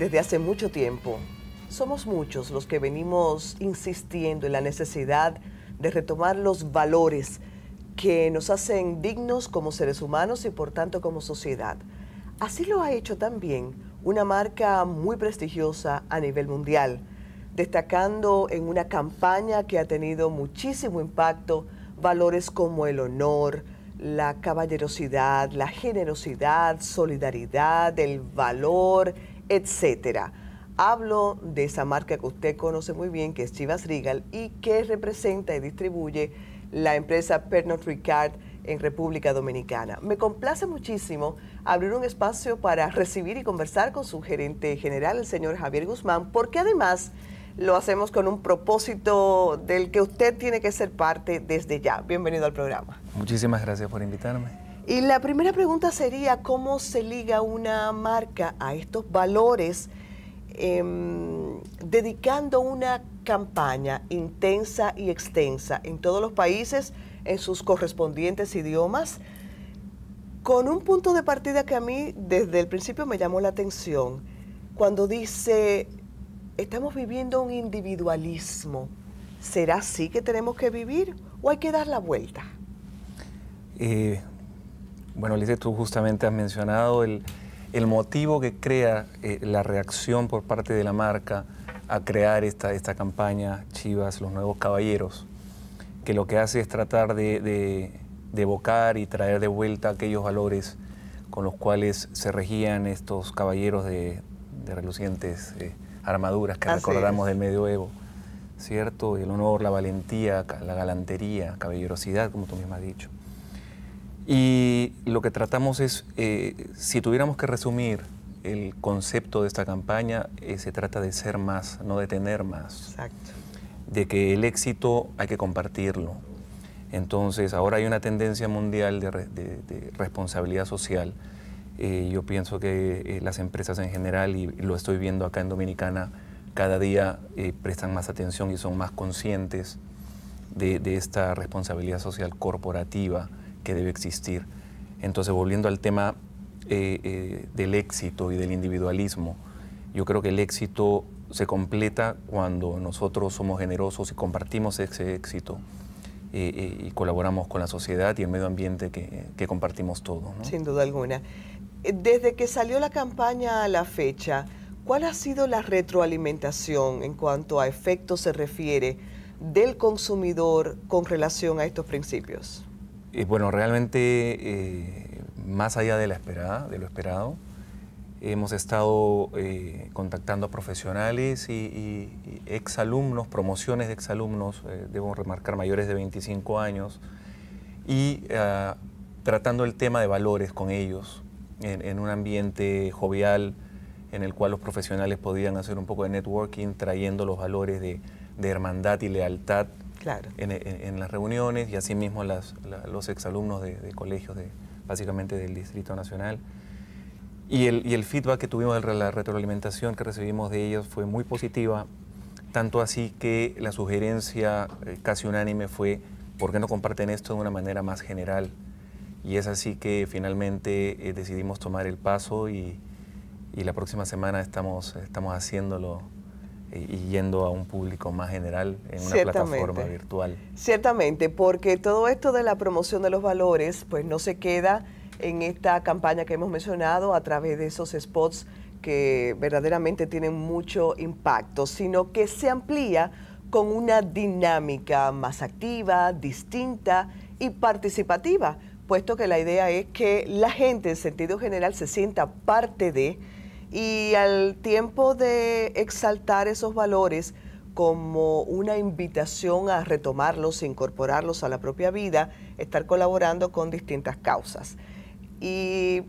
desde hace mucho tiempo. Somos muchos los que venimos insistiendo en la necesidad de retomar los valores que nos hacen dignos como seres humanos y por tanto como sociedad. Así lo ha hecho también una marca muy prestigiosa a nivel mundial, destacando en una campaña que ha tenido muchísimo impacto valores como el honor, la caballerosidad, la generosidad, solidaridad, el valor, etcétera. Hablo de esa marca que usted conoce muy bien, que es Chivas Regal, y que representa y distribuye la empresa Pernod Ricard en República Dominicana. Me complace muchísimo abrir un espacio para recibir y conversar con su gerente general, el señor Javier Guzmán, porque además lo hacemos con un propósito del que usted tiene que ser parte desde ya. Bienvenido al programa. Muchísimas gracias por invitarme. Y la primera pregunta sería, ¿cómo se liga una marca a estos valores em, dedicando una campaña intensa y extensa en todos los países, en sus correspondientes idiomas? Con un punto de partida que a mí desde el principio me llamó la atención, cuando dice, estamos viviendo un individualismo. ¿Será así que tenemos que vivir o hay que dar la vuelta? Eh, bueno, Lice, tú justamente has mencionado el, motivo que crea eh, la reacción por parte de la marca a crear esta, esta campaña Chivas, los nuevos caballeros, que lo que hace es tratar de, evocar y traer de vuelta aquellos valores con los cuales se regían estos caballeros de, relucientes eh, armaduras que recordamos del medioevo, ¿cierto? El honor, la valentía, la galantería, caballerosidad, como tú mismo has dicho. Y lo que tratamos es, eh, si tuviéramos que resumir el concepto de esta campaña, eh, se trata de ser más, no de tener más. Exacto. De que el éxito hay que compartirlo. Entonces, ahora hay una tendencia mundial de, responsabilidad social. Eh, yo pienso que las empresas en general, y lo estoy viendo acá en Dominicana, cada día prestan más atención y son más conscientes de esta responsabilidad social corporativa que debe existir. Entonces, volviendo al tema eh, eh, del éxito y del individualismo, yo creo que el éxito se completa cuando nosotros somos generosos y compartimos ese éxito eh, y colaboramos con la sociedad y el medio ambiente que, compartimos todos. Sin duda alguna. Desde que salió la campaña a la fecha, ¿cuál ha sido la retroalimentación en cuanto a efectos se refiere del consumidor con relación a estos principios? Eh, bueno, realmente, eh, más allá de, lo esperado, hemos estado eh, contactando a profesionales y, y, y exalumnos, promociones de exalumnos, debo remarcar, mayores de 25 años, y ah, tratando el tema de valores con ellos, en, un ambiente jovial en el cual los profesionales podían hacer un poco de networking, trayendo los valores de hermandad y lealtad en, las reuniones y asimismo las, los exalumnos de, de colegios, de, básicamente del Distrito Nacional. Y el, y el, feedback que tuvimos, de la retroalimentación que recibimos de ellos fue muy positiva, tanto así que la sugerencia eh, casi unánime fue, ¿por qué no comparten esto de una manera más general? Y es así que finalmente eh, decidimos tomar el paso y, y, la próxima semana estamos, estamos haciéndolo y yendo a un público más general en una plataforma virtual. Ciertamente, porque todo esto de la promoción de los valores, pues no se queda en esta campaña que hemos mencionado a través de esos spots que verdaderamente tienen mucho impacto, sino que se amplía con una dinámica más activa, distinta y participativa, puesto que la idea es que la gente en sentido general se sienta parte de y al tiempo de exaltar esos valores como una invitación a retomarlos, incorporarlos a la propia vida, estar colaborando con distintas causas. Y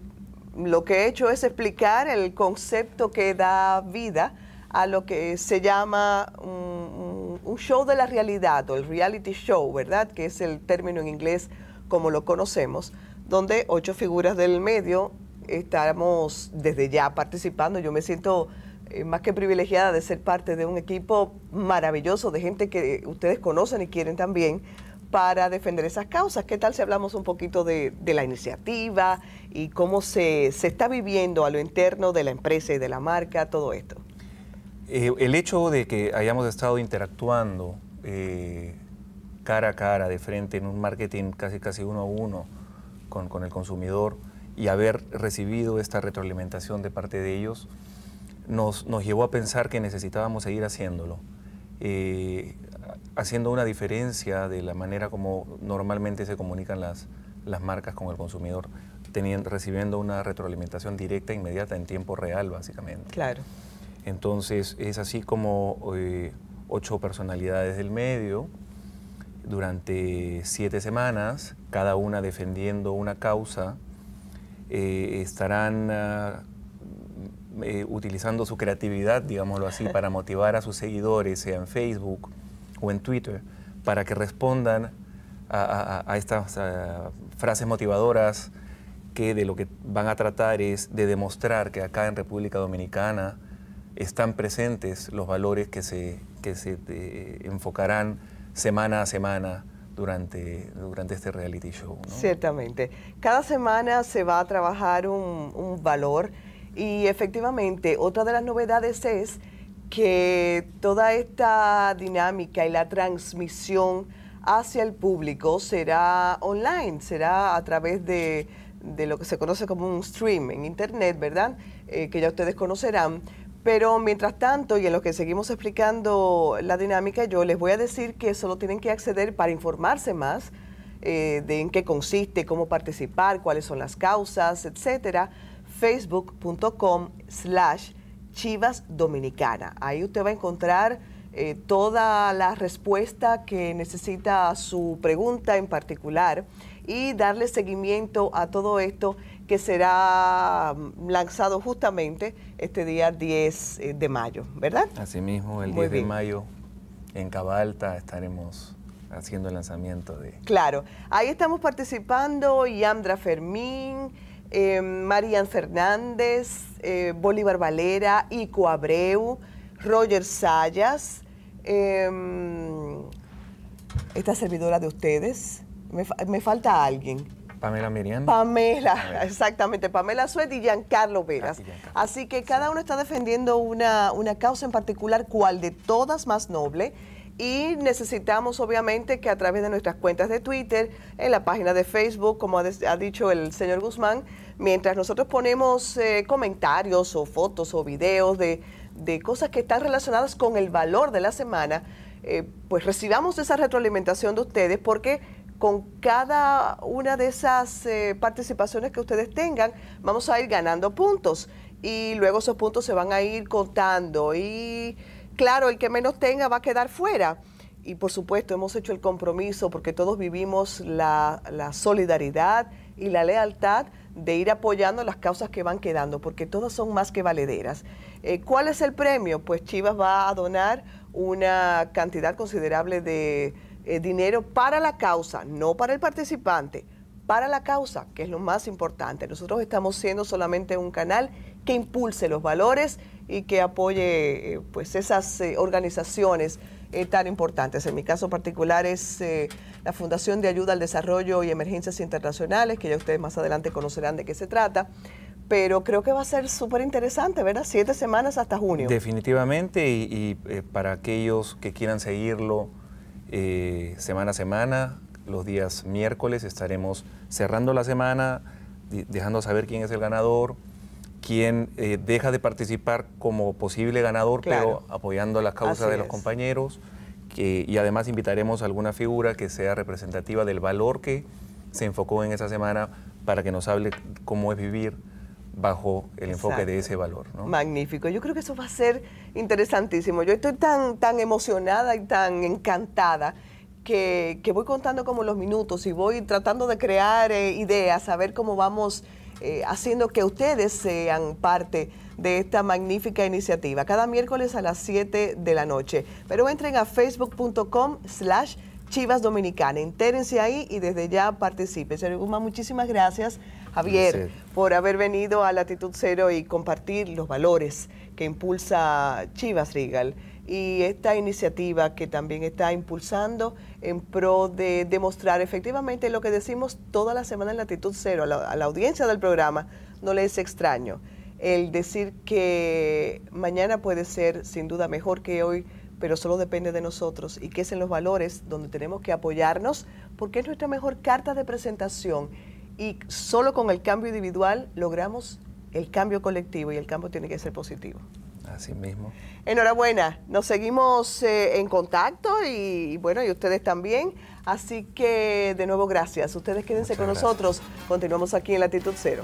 lo que he hecho es explicar el concepto que da vida a lo que se llama un, un, show de la realidad o el reality show, ¿verdad? Que es el término en inglés como lo conocemos, donde ocho figuras del medio estamos desde ya participando. Yo me siento eh, más que privilegiada de ser parte de un equipo maravilloso de gente que ustedes conocen y quieren también para defender esas causas. ¿Qué tal si hablamos un poquito de, la iniciativa y cómo se, está viviendo a lo interno de la empresa y de la marca, todo esto? Eh, el hecho de que hayamos estado interactuando eh, cara a cara, de frente, en un marketing casi casi uno a uno con, con el consumidor, y haber recibido esta retroalimentación de parte de ellos nos, nos llevó a pensar que necesitábamos seguir haciéndolo, eh, haciendo una diferencia de la manera como normalmente se comunican las, las marcas con el consumidor, teniendo, recibiendo una retroalimentación directa, e inmediata, en tiempo real, básicamente. Claro. Entonces, es así como eh, ocho personalidades del medio, durante siete semanas, cada una defendiendo una causa eh, estarán ah, eh, utilizando su creatividad, digámoslo así, para motivar a sus seguidores, sea en Facebook o en Twitter, para que respondan a, estas ah, frases motivadoras que de lo que van a tratar es de demostrar que acá en República Dominicana están presentes los valores que se, eh, enfocarán semana a semana durante, durante este reality show. Ciertamente. Cada semana se va a trabajar un, valor y efectivamente otra de las novedades es que toda esta dinámica y la transmisión hacia el público será online, será a través de, de lo que se conoce como un stream en Internet, ¿verdad? Eh, que ya ustedes conocerán. Pero mientras tanto, y en lo que seguimos explicando la dinámica, yo les voy a decir que solo tienen que acceder para informarse más eh, de en qué consiste, cómo participar, cuáles son las causas, etcétera, facebook.com slash Chivas Dominicana. Ahí usted va a encontrar eh, toda la respuesta que necesita su pregunta en particular y darle seguimiento a todo esto que será mm, lanzado justamente este día 10 eh, de mayo, ¿verdad? Asimismo, el 10 de mayo en Cabalta estaremos haciendo el lanzamiento de... Claro, ahí estamos participando Yandra Fermín, eh, Marian Fernández, eh, Bolívar Valera, Ico Abreu, Roger Sayas, em, esta servidora de ustedes, me, me falta alguien. Pamela Miriam. Pamela, exactamente. Pamela Suet y Giancarlo ah, Veras. Así que cada uno está defendiendo una, causa en particular, cual de todas más noble y necesitamos obviamente que a través de nuestras cuentas de Twitter, en la página de Facebook, como ha, dicho el señor Guzmán, mientras nosotros ponemos eh, comentarios o fotos o videos de, cosas que están relacionadas con el valor de la semana, eh, pues recibamos esa retroalimentación de ustedes porque con cada una de esas eh, participaciones que ustedes tengan, vamos a ir ganando puntos y luego esos puntos se van a ir contando y claro, el que menos tenga va a quedar fuera. Y por supuesto hemos hecho el compromiso porque todos vivimos la, solidaridad y la lealtad de ir apoyando las causas que van quedando, porque todas son más que valederas. Eh, ¿Cuál es el premio? Pues Chivas va a donar una cantidad considerable de eh, dinero para la causa, no para el participante, para la causa, que es lo más importante. Nosotros estamos siendo solamente un canal que impulse los valores y que apoye eh, pues esas eh, organizaciones tan importantes. En mi caso particular es la Fundación de Ayuda al Desarrollo y Emergencias Internacionales, que ya ustedes más adelante conocerán de qué se trata. Pero creo que va a ser súper interesante, ¿verdad? Siete semanas hasta junio. Definitivamente, y para aquellos que quieran seguirlo, eh, semana a semana. Los días miércoles estaremos cerrando la semana, dejando saber quién es el ganador, quién eh, deja de participar como posible ganador, pero apoyando las causas de los compañeros. y además invitaremos a alguna figura que sea representativa del valor que se enfocó en esa semana para que nos hable cómo es vivir bajo el enfoque de ese valor. Magnífico, yo creo que eso va a ser interesantísimo. Yo estoy tan, tan emocionada y tan encantada. Que, voy contando como los minutos y voy tratando de crear eh, ideas, a ver cómo vamos eh, haciendo que ustedes sean parte de esta magnífica iniciativa, cada miércoles a las 7 de la noche. Pero entren a facebook.com slash Chivas Dominicana. Entérense ahí y desde ya participe. Señor Guzmán, muchísimas gracias, Javier, por haber venido a Latitud Cero y compartir los valores que impulsa Chivas Regal y esta iniciativa que también está impulsando en pro de demostrar efectivamente lo que decimos toda la semana en Latitud Cero, a la, a la audiencia del programa, no le es extraño el decir que mañana puede ser sin duda mejor que hoy pero solo depende de nosotros y que es en los valores donde tenemos que apoyarnos porque es nuestra mejor carta de presentación y solo con el cambio individual logramos el cambio colectivo y el cambio tiene que ser positivo. Así mismo. Enhorabuena, nos seguimos eh, en contacto y, bueno, y ustedes también. Así que de nuevo gracias. Ustedes quédense con nosotros. Continuamos aquí en Latitud Cero.